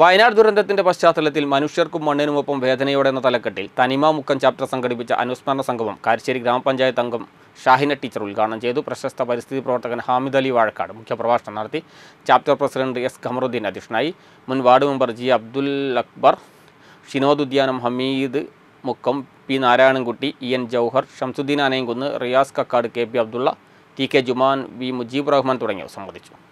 വയനാട് ദുരന്തത്തിന്റെ പശ്ചാത്തലത്തിൽ മനുഷ്യർക്കും മണ്ണിനുമൊപ്പം വേദനയോടെ എന്ന തലക്കെട്ടിൽ തനിമ മുക്കം ചാപ്റ്റർ സംഘടിപ്പിച്ച അനുസ്മരണ സംഗമം കാരശ്ശേരി ഗ്രാമപഞ്ചായത്ത് അംഗം ഷാഹിന ടീച്ചർ ഉദ്ഘാടനം ചെയ്തു പ്രശസ്ത പരിസ്ഥിതി പ്രവർത്തകൻ ഹാമിദ് അലി വാഴക്കാട് മുഖ്യപ്രഭാഷണം നടത്തി ചാപ്റ്റർ പ്രസിഡന്റ് എസ് ഖമറുദ്ദീൻ അധ്യക്ഷനായി മുൻ ward member G Abdul Akbar Shinod Udyanam Hameed Mukkam P Narayanankutty E N Jauhar Shamsuddeen Anayankunnu Riyas Kakkad K P Abdulla T K Juman V Mujeeb Rahman തുടങ്ങിയവർ സംബന്ധിച്ചു